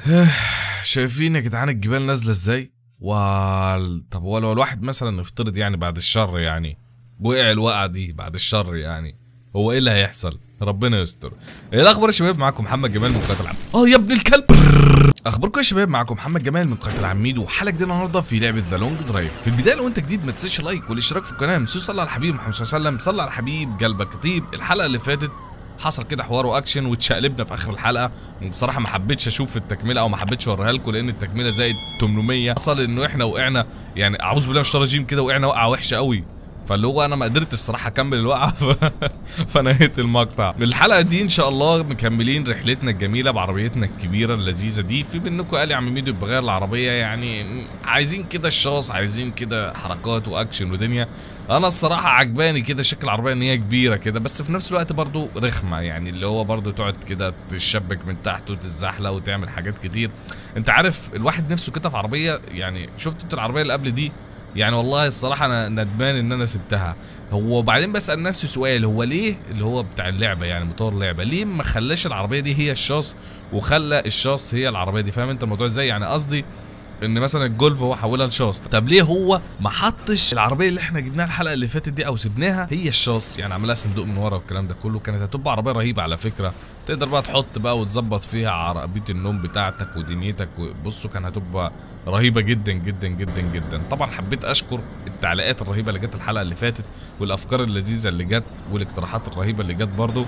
شايفين يا جدعان الجبال نازله ازاي و طب هو لو الواحد مثلا نفترض يعني بعد الشر يعني وقع الوقعه دي بعد الشر يعني هو ايه اللي هيحصل ربنا يستر ايه الاخبار يا شباب معاكم محمد جمال من قناه العم اه يا ابن الكلب اخباركم يا شباب معاكم محمد جمال من قناه العميد وحلقه جديدة النهارده في لعبه ذا لونج درايف في البدايه لو انت جديد ما تنساش لايك والاشتراك في القناه مسو صلى على الحبيب محمد صلى الله عليه وسلم صلى على الحبيب قلبك طيب الحلقه اللي فاتت حصل كده حوار واكشن واتشقلبنا في اخر الحلقه وبصراحه ما حبيتش اشوف التكمله او ما حبيتش اوريها لكم لان التكمله زائد 800 حصل انه احنا وقعنا يعني اعوذ بالله من الشيطان كده وقعنا وقعه وحشه قوي فاللي هو انا ما قدرتش الصراحه اكمل الوقعه ف... فنهيت المقطع الحلقه دي ان شاء الله مكملين رحلتنا الجميله بعربيتنا الكبيره اللذيذه دي في منكم قال يا عم ميدو بغير العربيه يعني عايزين كده الشاص عايزين كده حركات واكشن ودنيا انا الصراحه عجباني كده شكل العربيه ان هي كبيره كده بس في نفس الوقت برضو رخمه يعني اللي هو برضو تقعد كده تشبك من تحت وتتزحلق وتعمل حاجات كتير انت عارف الواحد نفسه كده في عربيه يعني شفت العربيه اللي قبل دي يعني والله الصراحة أنا ندمان إن أنا سبتها هو وبعدين بسأل نفسي سؤال هو ليه اللي هو بتاع اللعبة يعني مطور لعبة ليه ما خلاش العربية دي هي الشاص وخلى الشاص هي العربية دي فاهم أنت الموضوع إزاي يعني قصدي ان مثلا الجولف هو حولها لشاص طب ليه هو ما حطش العربيه اللي احنا جبناها الحلقه اللي فاتت دي او سبناها هي الشاص يعني عملها صندوق من ورا والكلام ده كله كانت هتبقى عربيه رهيبه على فكره تقدر بقى تحط بقى وتظبط فيها عربيه النوم بتاعتك ودنيتك بصوا كانت هتبقى رهيبه جدا جدا جدا جدا طبعا حبيت اشكر التعليقات الرهيبه اللي جت الحلقه اللي فاتت والافكار اللذيذه اللي جت والاقتراحات الرهيبه اللي جت برضو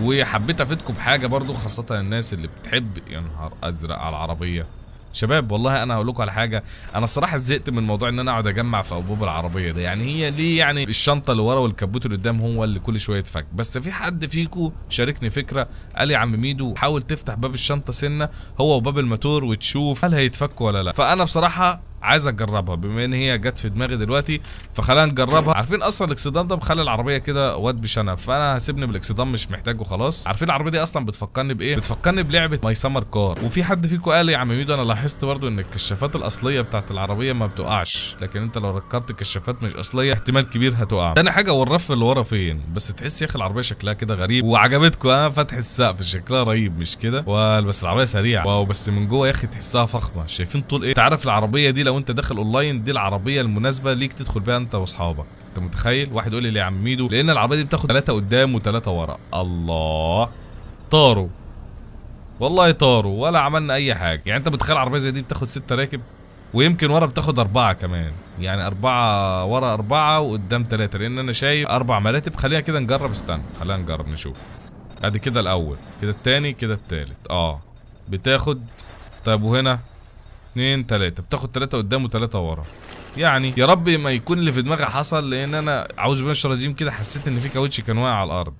وحبيت افيدكم بحاجه برضو خاصه الناس اللي بتحب يا نهار ازرق على العربيه شباب والله انا هقول لكم على حاجه انا الصراحه زهقت من موضوع ان انا اقعد اجمع في انبوب العربيه ده يعني هي ليه يعني الشنطه اللي ورا والكبوت اللي قدام هو اللي كل شويه يتفك بس في حد فيكم شاركني فكره قال يا عم ميدو حاول تفتح باب الشنطه سنه هو وباب الماتور وتشوف هل هيتفك ولا لا فانا بصراحه عايز اجربها بما ان هي جت في دماغي دلوقتي فخلينا نجربها عارفين اصلا الاكسيدان ده مخلي العربيه كده واد بشنب فانا هسيبني بالاكسيدان مش محتاجه خلاص عارفين العربيه دي اصلا بتفكرني بايه بتفكرني بلعبه ماي سمر كار وفي حد فيكم قال يا عم ميدو انا لاحظت برضو ان الكشافات الاصليه بتاعت العربيه ما بتقعش لكن انت لو ركبت كشافات مش اصليه احتمال كبير هتقع تاني حاجه والرف اللي ورا فين بس تحس يا اخي العربيه شكلها كده غريب وعجبتكم ها فتح السقف شكلها رهيب مش كده بس العربيه سريعه واو بس من جوه يا اخي تحسها فخمه شايفين طول ايه تعرف العربيه دي لو لو انت داخل اونلاين دي العربيه المناسبه ليك تدخل بيها انت واصحابك انت متخيل واحد يقول لي يا عم ميدو لان العربيه دي بتاخد ثلاثه قدام وثلاثه ورا الله طاروا والله طاروا ولا عملنا اي حاجه يعني انت متخيل عربيه زي دي بتاخد ستة راكب ويمكن ورا بتاخد أربعة كمان يعني أربعة ورا أربعة وقدام ثلاثه لأن أنا شايف أربع مراتب خلينا كده نجرب استنى خلينا نجرب نشوف أدي كده الأول كده الثاني كده الثالث أه بتاخد طيب وهنا اتنين تلاتة بتاخد تلاتة قدام وتلاتة ورا يعني يا رب ما يكون اللي في دماغي حصل لان انا عاوز بمشي رجيم كده حسيت ان في كاوتش كان واقع على الارض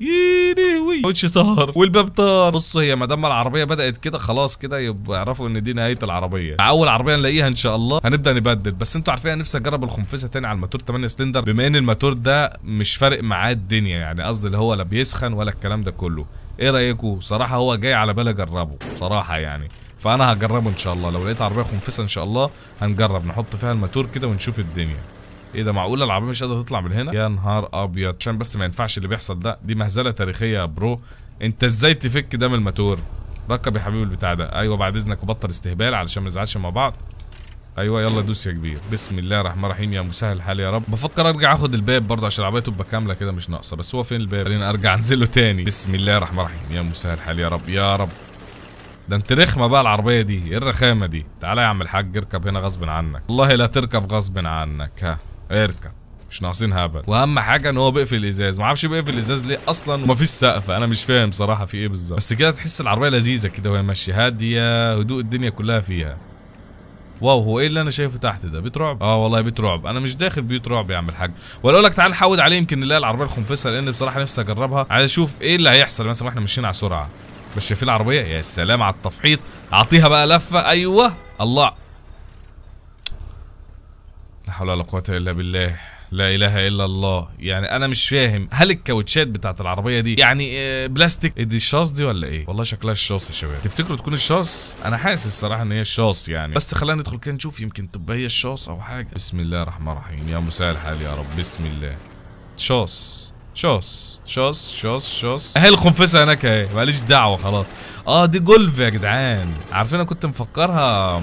يلهوي كاوتش طار والباب طار بص هي ما دام العربيه بدات كده خلاص كده يبقى اعرفوا ان دي نهايه العربيه اول عربيه نلاقيها ان شاء الله هنبدا نبدل بس انتوا عارفين انا نفسي اجرب الخنفسه تاني على الماتور 8 سلندر بما ان الماتور ده مش فارق معاه الدنيا يعني قصدي اللي هو لا بيسخن ولا الكلام ده كله ايه رايكم صراحه هو جاي على بالي اجربه صراحه يعني فانا هجربه ان شاء الله لو لقيت عربيه خنفسه ان شاء الله هنجرب نحط فيها الماتور كده ونشوف الدنيا ايه ده معقوله العربيه مش قادره تطلع من هنا يا نهار ابيض عشان بس ما ينفعش اللي بيحصل ده دي مهزله تاريخيه يا برو انت ازاي تفك ده من الماتور ركب يا حبيبي البتاع ده ايوه بعد اذنك وبطل استهبال علشان ما نزعلش مع بعض ايوه يلا دوس يا كبير بسم الله الرحمن الرحيم يا مسهل الحال يا رب بفكر ارجع اخد الباب برضه عشان العربيه تبقى كامله كده مش ناقصه بس هو فين الباب خلينا ارجع انزله تاني بسم الله الرحمن الرحيم يا مسهل الحال يا رب يا رب ده انت رخمه بقى العربيه دي ايه الرخامه دي تعالى يا عم الحاج اركب هنا غصب عنك والله لا تركب غصب عنك ها اركب مش ناقصين هبل واهم حاجه ان هو بيقفل الازاز ما اعرفش بيقفل الازاز ليه اصلا ومفيش سقف انا مش فاهم صراحه في ايه بالظبط بس كده تحس العربيه لذيذه كده وهي ماشيه هاديه هدوء الدنيا كلها فيها واو هو ايه اللي انا شايفه تحت ده بيت رعب اه والله بيت رعب انا مش داخل بيت رعب يا عم الحاج ولا اقول لك تعال نحود عليه يمكن نلاقي العربيه الخنفسه لان بصراحه نفسي اجربها عايز اشوف ايه اللي هيحصل مثلا واحنا ماشيين على سرعه بس شايفين العربيه يا سلام على التفحيط اعطيها بقى لفه ايوه الله لا حول ولا قوه الا بالله لا اله الا الله يعني انا مش فاهم هل الكاوتشات بتاعت العربيه دي يعني آه، بلاستيك إيه دي الشاص دي ولا ايه والله شكلها الشاص يا شباب تفتكروا تكون الشاص انا حاسس الصراحه ان هي الشاص يعني بس خلينا ندخل كده نشوف يمكن تبقى هي الشاص او حاجه بسم الله الرحمن الرحيم يا مساء الحال يا رب بسم الله شاص شاص شاص شاص شاص اهي الخنفسه هناك اهي ماليش دعوه خلاص اه دي جولف يا جدعان عارفين انا كنت مفكرها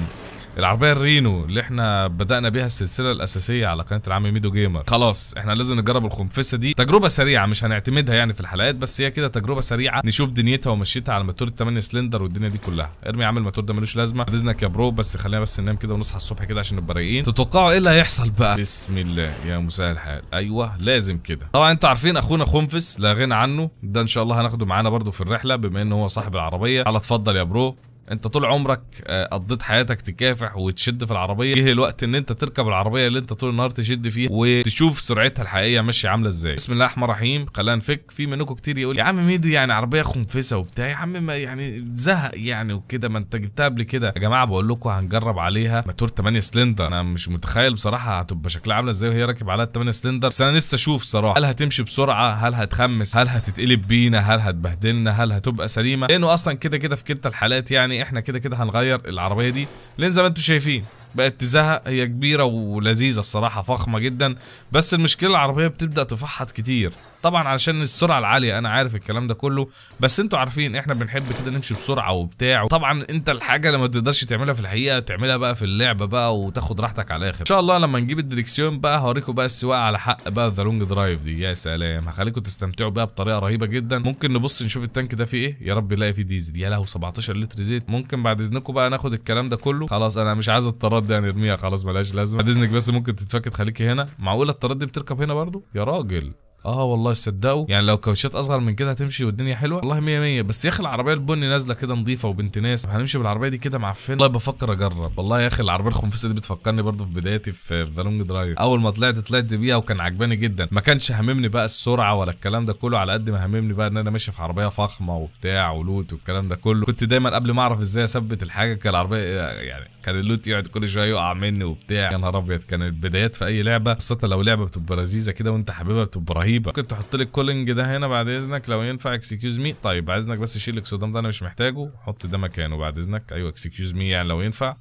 العربيه الرينو اللي احنا بدانا بيها السلسله الاساسيه على قناه العم ميدو جيمر خلاص احنا لازم نجرب الخنفسه دي تجربه سريعه مش هنعتمدها يعني في الحلقات بس هي كده تجربه سريعه نشوف دنيتها ومشيتها على الماتور الثمانية سلندر والدنيا دي كلها ارمي يا عم الماتور ده ملوش لازمه بعد اذنك يا برو بس خلينا بس ننام كده ونصحى الصبح كده عشان نبقى رايقين تتوقعوا ايه اللي هيحصل بقى بسم الله يا مساء الحال ايوه لازم كده طبعا انتوا عارفين اخونا خنفس لا غنى عنه ده ان شاء الله هناخده معانا برضه في الرحله بما ان هو صاحب العربيه على اتفضل يا برو انت طول عمرك آه، قضيت حياتك تكافح وتشد في العربيه جه الوقت ان انت تركب العربيه اللي انت طول النهار تشد فيها وتشوف سرعتها الحقيقيه ماشيه عامله ازاي بسم الله الرحمن الرحيم خلينا نفك في منكم كتير يقول يا عم ميدو يعني عربيه خنفسه وبتاع يا عم ما يعني زهق يعني وكده ما انت جبتها قبل كده يا جماعه بقول لكم هنجرب عليها موتور 8 سلندر انا مش متخيل بصراحه هتبقى شكلها عامله ازاي وهي راكب عليها 8 سلندر بس انا نفسي اشوف صراحه هل هتمشي بسرعه هل هتخمس هل هتتقلب بينا هل هتبهدلنا هل هتبقى سليمه لانه اصلا كده كده في كلتا الحالات يعني يعني احنا كده كده هنغير العربيه دي لان زي ما انتم شايفين بقت تزهق هي كبيره ولذيذه الصراحه فخمه جدا بس المشكله العربيه بتبدا تفحط كتير طبعا علشان السرعه العاليه انا عارف الكلام ده كله بس انتوا عارفين احنا بنحب كده نمشي بسرعه وبتاع طبعا انت الحاجه لما تقدرش تعملها في الحقيقه تعملها بقى في اللعبه بقى وتاخد راحتك على الاخر ان شاء الله لما نجيب الدريكسيون بقى هوريكم بقى السواقه على حق بقى ذا لونج درايف دي يا سلام هخليكم تستمتعوا بقى بطريقه رهيبه جدا ممكن نبص نشوف التانك ده فيه ايه يا رب نلاقي فيه ديزل يا لهو 17 لتر زيت ممكن بعد اذنكم بقى ناخد الكلام ده كله خلاص انا مش عايز الطراد يعني ارميها خلاص ملهاش لازمه بعد اذنك بس ممكن تتفكك خليكي هنا معقوله الطراد دي بتركب هنا برضو يا راجل اه والله صدقوا يعني لو كاوتشات اصغر من كده هتمشي والدنيا حلوه والله 100 100 بس يا اخي العربيه البني نازله كده نظيفه وبنت ناس هنمشي بالعربيه دي كده معفنه والله بفكر اجرب والله يا اخي العربيه الخنفسه دي بتفكرني برضه في بدايتي في فالونج درايف اول ما طلعت طلعت بيها وكان عجباني جدا ما كانش هاممني بقى السرعه ولا الكلام ده كله على قد ما هاممني بقى ان انا ماشي في عربيه فخمه وبتاع ولوت والكلام ده كله كنت دايما قبل ما اعرف ازاي اثبت الحاجه كان العربيه يعني كان اللوت يقعد كل شويه يقع مني وبتاع يا نهار ابيض كانت البدايات في اي لعبه خاصه لو لعبه بتبقى لذيذه كده وانت حبيبها بتبقى رهيبه غريبه ممكن تحط لي الكولنج ده هنا بعد اذنك لو ينفع اكسكيوز مي طيب بعد اذنك بس شيل الاكسودام ده انا مش محتاجه حط ده مكانه بعد اذنك ايوه اكسكيوز مي يعني لو ينفع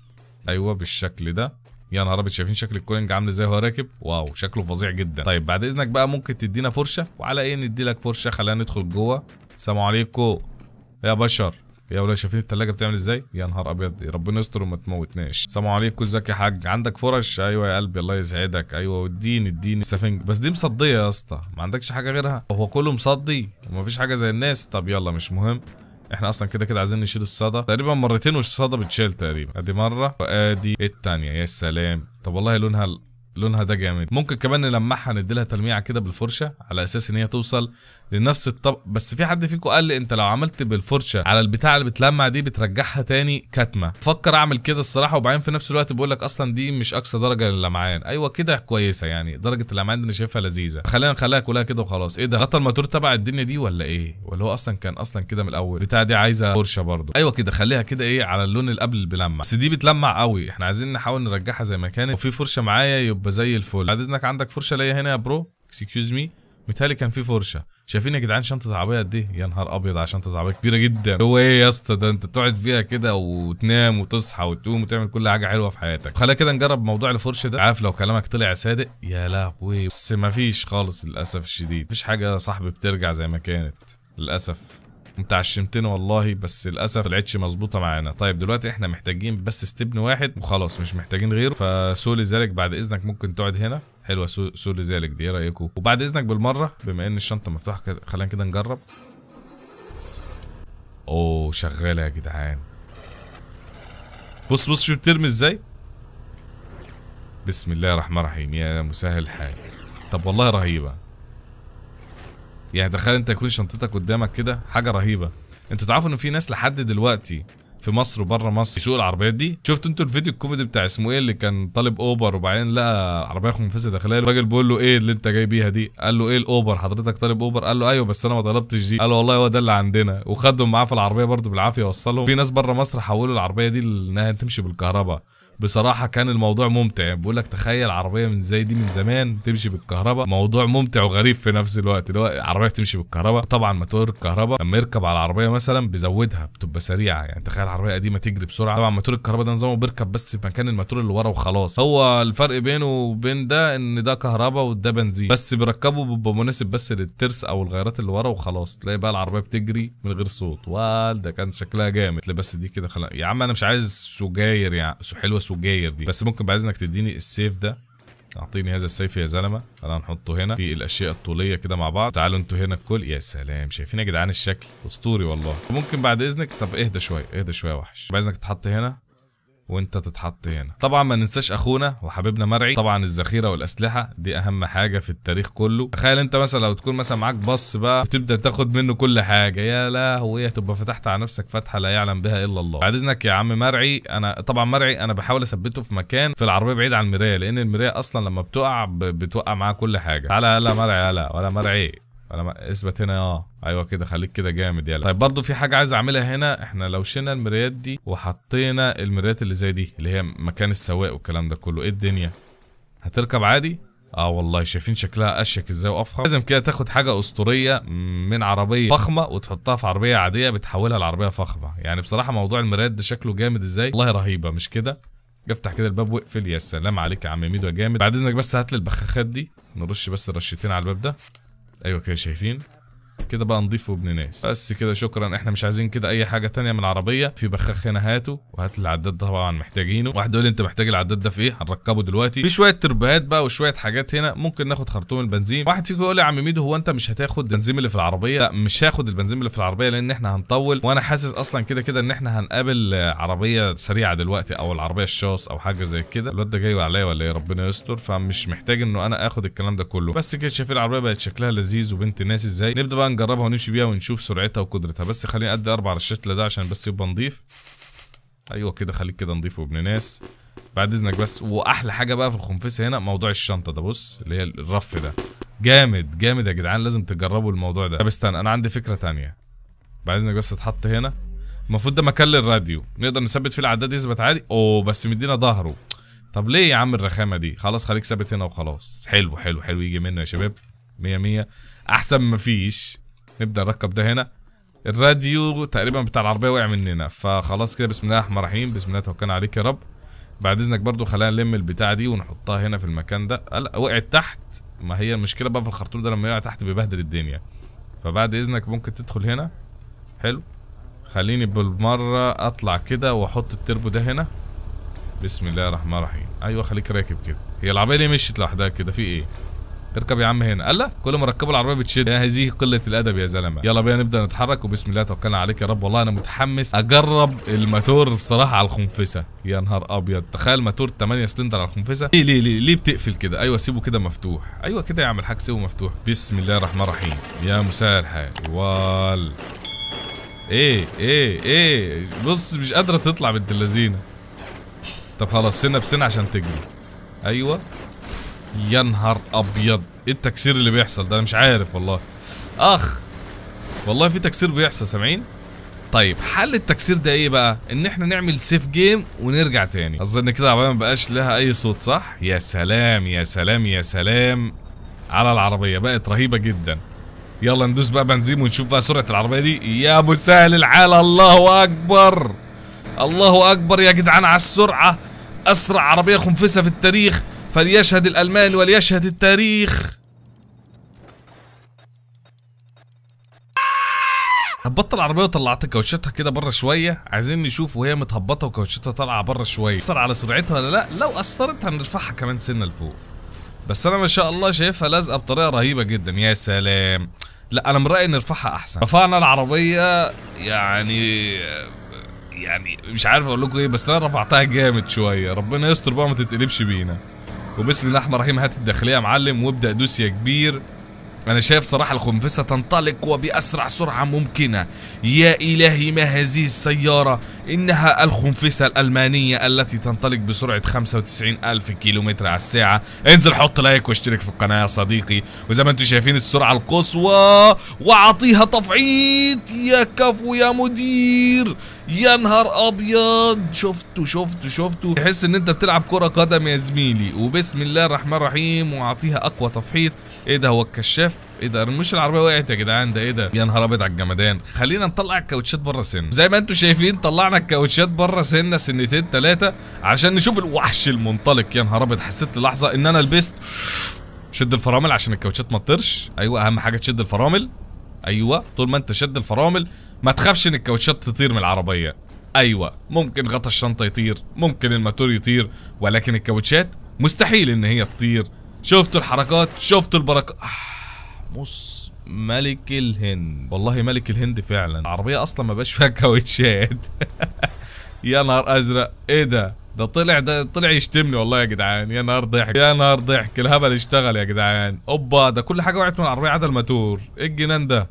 ايوه بالشكل ده يا نهار ابيض شايفين شكل الكولينج عامل ازاي وهو راكب واو شكله فظيع جدا طيب بعد اذنك بقى ممكن تدينا فرشه وعلى ايه ندي لك فرشه خلينا ندخل جوه السلام عليكم يا بشر يا ولا شايفين التلاجة بتعمل ازاي يا نهار ابيض ربنا يستر وما تموتناش سلام عليكم ازيك يا حاج عندك فرش ايوه يا قلبي الله يسعدك ايوه واديني اديني السفنج بس دي مصديه يا اسطى ما عندكش حاجه غيرها هو كله مصدي ومفيش حاجه زي الناس طب يلا مش مهم احنا اصلا كده كده عايزين نشيل الصدى تقريبا مرتين والصدى بتشيل تقريبا ادي مره وادي الثانيه يا سلام طب والله لونها لونها ده جامد ممكن كمان نلمعها نديلها تلميعه كده بالفرشه على اساس ان هي توصل لنفس الطبق بس في حد فيكم قال لي انت لو عملت بالفرشه على البتاع اللي بتلمع دي بترجعها تاني كاتمه فكر اعمل كده الصراحه وبعدين في نفس الوقت بقول لك اصلا دي مش اقصى درجه للمعان ايوه كده كويسه يعني درجه اللمعان دي انا شايفها لذيذه خلينا نخليها كلها كده وخلاص ايه ده غطى الماتور تبع الدنيا دي ولا ايه ولا هو اصلا كان اصلا كده من الاول بتاع دي عايزه فرشه برضو ايوه كده خليها كده ايه على اللون اللي قبل بلمع بس دي بتلمع قوي احنا عايزين نحاول نرجعها زي ما كانت وفي فرشه معايا يبقى زي الفل بعد اذنك عندك فرشه ليا هنا يا برو اكسكيوز مي متهيألي كان في فرشه شايفين يا جدعان شنطه عربيه قد ايه يا نهار ابيض على شنطه عربيه كبيره جدا هو ايه يا اسطى ده انت تقعد فيها كده وتنام وتصحى وتقوم وتعمل كل حاجه حلوه في حياتك خلينا كده نجرب موضوع الفرشه ده عارف لو كلامك طلع صادق يا لهوي بس مفيش خالص للاسف الشديد مفيش حاجه يا صاحبي بترجع زي ما كانت للاسف انت عشمتنا والله بس للاسف طلعتش مظبوطه معانا طيب دلوقتي احنا محتاجين بس ستبن واحد وخلاص مش محتاجين غيره فسولي ذلك بعد اذنك ممكن تقعد هنا حلوه سو لذلك دي ايه رايكم وبعد اذنك بالمره بما ان الشنطه مفتوحه كده خلينا كده نجرب اوه شغاله يا جدعان بص بص شو بترمي ازاي بسم الله الرحمن الرحيم يا مسهل حال طب والله رهيبه يعني تخيل انت يكون شنطتك قدامك كده حاجه رهيبه انتوا تعرفوا ان في ناس لحد دلوقتي في مصر وبره مصر يسوق العربيات دي شفتوا انتوا الفيديو الكوميدي بتاع اسمه ايه اللي كان طالب اوبر وبعدين لقى عربيه خنفسه داخليه الراجل بيقول له ايه اللي انت جاي بيها دي قال له ايه الاوبر حضرتك طالب اوبر قال له ايوه بس انا ما طلبتش دي قال له والله هو ده اللي عندنا وخدهم معاه في العربيه برده بالعافيه وصلهم في ناس بره مصر حولوا العربيه دي انها تمشي بالكهرباء بصراحة كان الموضوع ممتع بقول لك تخيل عربية من زي دي من زمان تمشي بالكهرباء موضوع ممتع وغريب في نفس الوقت اللي هو عربية بتمشي بالكهرباء طبعا موتور الكهرباء لما يركب على العربية مثلا بيزودها بتبقى سريعة يعني تخيل عربية قديمة تجري بسرعة طبعا موتور الكهرباء ده نظامه بيركب بس في مكان الموتور اللي ورا وخلاص هو الفرق بينه وبين ده ان ده كهرباء وده بنزين بس بيركبه بيبقى مناسب بس للترس او الغيارات اللي ورا وخلاص تلاقي بقى العربية بتجري من غير صوت والده كان شكلها جامد بس دي كده خلاص يا عم انا مش عايز سجاير يعني حلوة سجاير دي بس ممكن بعد اذنك تديني السيف ده اعطيني هذا السيف يا زلمه خلينا نحطه هنا في الاشياء الطوليه كده مع بعض تعالوا انتوا هنا الكل يا سلام شايفين يا جدعان الشكل اسطوري والله ممكن بعد اذنك طب اهدى شويه اهدى شويه وحش بعد اذنك تحط هنا وانت تتحط هنا طبعا ما ننساش اخونا وحبيبنا مرعي طبعا الذخيره والاسلحه دي اهم حاجه في التاريخ كله تخيل انت مثلا لو تكون مثلا معاك باص بقى بتبدا تاخد منه كل حاجه يا لهوي هتبقى فتحت على نفسك فتحه لا يعلم بها الا الله بعد اذنك يا عم مرعي انا طبعا مرعي انا بحاول اثبته في مكان في العربيه بعيد عن المرايه لان المرايه اصلا لما بتقع بتوقع معاه كل حاجه تعالى يلا مرعي يلا ولا مرعي انا اثبت هنا اه ايوه كده خليك كده جامد يلا طيب برضو في حاجه عايز اعملها هنا احنا لو شلنا المرايات دي وحطينا المرايات اللي زي دي اللي هي مكان السواق والكلام ده كله ايه الدنيا هتركب عادي اه والله شايفين شكلها اشيك ازاي وافخم لازم كده تاخد حاجه اسطوريه من عربيه فخمه وتحطها في عربيه عاديه بتحولها لعربيه فخمه يعني بصراحه موضوع المرايات ده شكله جامد ازاي والله رهيبه مش كده افتح كده الباب واقفل يا سلام عليك يا عم ميدو جامد بعد اذنك بس هات لي البخاخات دي نرش بس رشتين على الباب ده ايوه كده شايفين كده بقى نضيفه ابن ناس بس كده شكرا احنا مش عايزين كده اي حاجه تانية من العربيه في بخاخ هنا هاته وهات العداد ده طبعا محتاجينه واحد يقول لي انت محتاج العداد ده في ايه هنركبه دلوقتي في شويه تربوهات بقى وشويه حاجات هنا ممكن ناخد خرطوم البنزين واحد فيكم يقول لي يا عم ميدو هو انت مش هتاخد البنزين اللي في العربيه لا مش هاخد البنزين اللي في العربيه لان احنا هنطول وانا حاسس اصلا كده كده ان احنا هنقابل عربيه سريعه دلوقتي او العربيه الشاص او حاجه زي كده الواد ده جاي عليا ولا ايه ربنا يستر فمش محتاج انه انا اخد الكلام ده كله بس كده شايفين العربيه بقت شكلها لذيذ وبنت ناس ازاي نبدا بقى نجربها ونمشي بيها ونشوف سرعتها وقدرتها بس خليني ادي اربع رشات لده عشان بس يبقى نضيف ايوه كده خليك كده نضيف وابن ناس بعد اذنك بس واحلى حاجه بقى في الخنفسه هنا موضوع الشنطه ده بص اللي هي الرف ده جامد جامد يا جدعان لازم تجربوا الموضوع ده طب استنى انا عندي فكره ثانيه بعد اذنك بس تتحط هنا المفروض ده مكان للراديو نقدر نثبت فيه العداد يثبت عادي اوه بس مدينا ظهره طب ليه يا عم الرخامه دي خلاص خليك ثابت هنا وخلاص حلو حلو حلو يجي منه يا شباب 100 100 احسن ما فيش نبدا نركب ده هنا الراديو تقريبا بتاع العربيه وقع مننا فخلاص كده بسم الله الرحمن الرحيم بسم الله توكلنا عليك يا رب بعد اذنك برضو خلينا نلم البتاعه دي ونحطها هنا في المكان ده لا وقعت تحت ما هي المشكله بقى في الخرطوم ده لما يقع تحت بيبهدل الدنيا فبعد اذنك ممكن تدخل هنا حلو خليني بالمره اطلع كده واحط التربو ده هنا بسم الله الرحمن الرحيم ايوه خليك راكب كده هي العربيه ليه مشيت لوحدها كده في ايه اركب يا عم هنا قال لا كل ما ركبوا العربيه بتشد يا هذه قله الادب يا زلمه يلا بينا نبدا نتحرك وبسم الله توكلنا عليك يا رب والله انا متحمس اجرب الماتور بصراحه على الخنفسه يا نهار ابيض تخيل ماتور 8 سلندر على الخنفسه ليه ليه ليه ليه بتقفل كده ايوه سيبه كده مفتوح ايوه كده يا عم الحاج سيبه مفتوح بسم الله الرحمن الرحيم يا مساء الحال وال ايه ايه ايه بص مش قادره تطلع بنت طب خلاص سنه بسنه عشان تجري ايوه يا نهار ابيض ايه التكسير اللي بيحصل ده انا مش عارف والله اخ والله في تكسير بيحصل سامعين طيب حل التكسير ده ايه بقى ان احنا نعمل سيف جيم ونرجع تاني اظن كده العربيه ما بقاش لها اي صوت صح يا سلام يا سلام يا سلام على العربيه بقت رهيبه جدا يلا ندوس بقى بنزين ونشوف بقى سرعه العربيه دي يا ابو سهل العال الله اكبر الله اكبر يا جدعان على السرعه اسرع عربيه خنفسه في التاريخ فليشهد الألمان وليشهد التاريخ هبطت العربيه وطلعت كاوتشاتها كده بره شويه عايزين نشوف وهي متهبطه وكاوتشاتها طالعه بره شويه اثر على سرعتها ولا لا لو اثرت هنرفعها كمان سنه لفوق بس انا ما شاء الله شايفها لازقه بطريقه رهيبه جدا يا سلام لا انا من رايي نرفعها احسن رفعنا العربيه يعني يعني مش عارف اقول لكم ايه بس انا رفعتها جامد شويه ربنا يستر بقى ما تتقلبش بينا وبسم الله الرحمن الرحيم هات الداخليه يا معلم وابدا دوس يا كبير أنا شايف صراحة الخنفسة تنطلق وبأسرع سرعة ممكنة يا إلهي ما هذه السيارة إنها الخنفسة الألمانية التي تنطلق بسرعة 95 ألف كيلومتر على الساعة انزل حط لايك واشترك في القناة يا صديقي وزي ما انتم شايفين السرعة القصوى وعطيها تفعيط يا كفو يا مدير يا نهار ابيض شفتوا شفتوا شفتوا تحس ان انت بتلعب كره قدم يا زميلي وبسم الله الرحمن الرحيم واعطيها اقوى تفحيط ايه ده هو الكشاف ايه ده مش العربيه وقعت يا جدعان ده ايه ده يا نهار ابيض على الجمدان خلينا نطلع الكاوتشات بره سن زي ما انتم شايفين طلعنا الكاوتشات بره سنه سنتين ثلاثه عشان نشوف الوحش المنطلق يا نهار ابيض حسيت للحظه ان انا لبست شد الفرامل عشان الكاوتشات ما تطيرش ايوه اهم حاجه تشد الفرامل ايوه طول ما انت شد الفرامل ما تخافش ان الكاوتشات تطير من العربيه ايوه ممكن غطا الشنطه يطير ممكن الماتور يطير ولكن الكاوتشات مستحيل ان هي تطير شفتوا الحركات شفتوا البركات آه مص ملك الهند والله ملك الهند فعلا العربية اصلا ما باش فيها كاوتشات يا نهار ازرق ايه ده ده طلع ده طلع يشتمني والله يا جدعان يا نهار ضحك يا نهار ضحك الهبل اشتغل يا جدعان اوبا ده كل حاجه وقعت من العربيه عدا الماتور ايه الجنان ده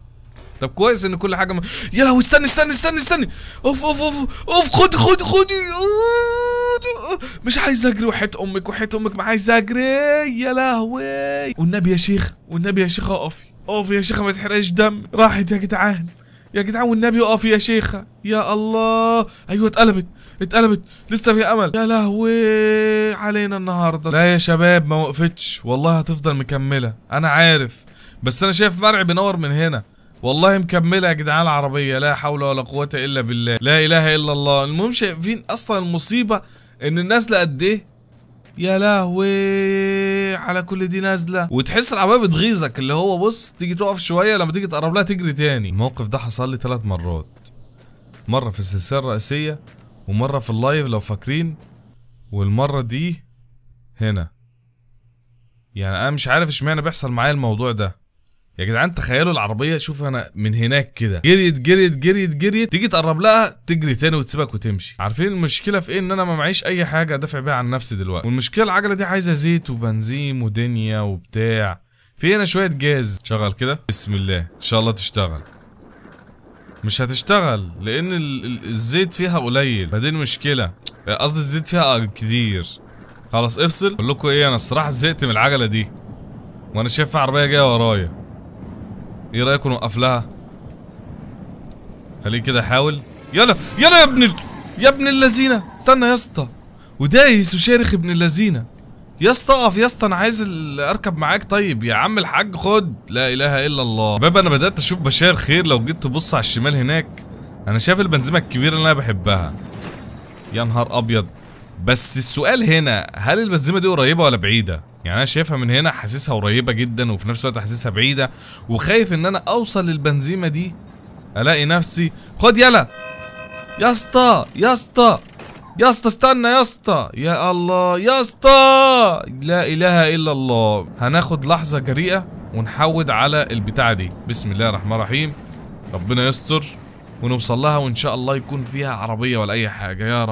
طب كويس ان كل حاجه م... يا لهوي استنى استنى استنى استنى اوف اوف اوف اوف خد خد خدي مش عايز اجري وحيت امك وحيت امك ما عايز اجري يا لهوي والنبي يا شيخ والنبي يا شيخه اقفي اقفي يا شيخه ما تحرقش دم راحت يا جدعان يا جدعان والنبي اقفي يا شيخه يا الله ايوه اتقلبت اتقلبت لسه في امل يا لهوي علينا النهارده لا يا شباب ما وقفتش والله هتفضل مكمله انا عارف بس انا شايف مرعي بنور من هنا والله مكمله يا جدعان العربيه لا حول ولا قوه الا بالله لا اله الا الله المهم شايفين اصلا المصيبه ان الناس قد ايه يا لهوي على كل دي نازله وتحس العربيه بتغيظك اللي هو بص تيجي تقف شويه لما تيجي تقرب لها تجري تاني الموقف ده حصل لي ثلاث مرات مره في السلسله الرئيسيه ومره في اللايف لو فاكرين والمره دي هنا يعني انا مش عارف اشمعنى بيحصل معايا الموضوع ده يا جدعان تخيلوا العربيه شوف انا من هناك كده جريت جريت جريت جريت تيجي تقرب لها تجري تاني وتسيبك وتمشي عارفين المشكله في ايه ان انا ما معيش اي حاجه ادافع بيها عن نفسي دلوقتي والمشكله العجله دي عايزه زيت وبنزين ودنيا وبتاع في هنا شويه جاز شغل كده بسم الله ان شاء الله تشتغل مش هتشتغل لان الزيت فيها قليل فدي المشكله قصدي الزيت فيها كتير خلاص افصل اقول لكم ايه انا الصراحه زهقت من العجله دي وانا شايف عربيه جايه ورايا ايه رايك نوقف لها خليه كده حاول يلا يلا يا ابن ال... يا ابن اللذينه استنى يا اسطى ودايس وشارخ ابن اللذينه يا اسطى اقف يا اسطى انا عايز اركب معاك طيب يا عم الحاج خد لا اله الا الله بابا انا بدات اشوف بشاير خير لو جيت تبص على الشمال هناك انا شايف البنزيمه الكبيره اللي انا بحبها يا نهار ابيض بس السؤال هنا هل البنزيمه دي قريبه ولا بعيده يعني انا شايفها من هنا حاسسها قريبه جدا وفي نفس الوقت حاسسها بعيده وخايف ان انا اوصل للبنزيمه دي الاقي نفسي خد يلا يا اسطى يا اسطى يا اسطى استنى يا اسطى يا الله يا اسطى لا اله الا الله هناخد لحظه جريئه ونحود على البتاعه دي بسم الله الرحمن الرحيم ربنا يستر ونوصل لها وان شاء الله يكون فيها عربيه ولا اي حاجه يا رب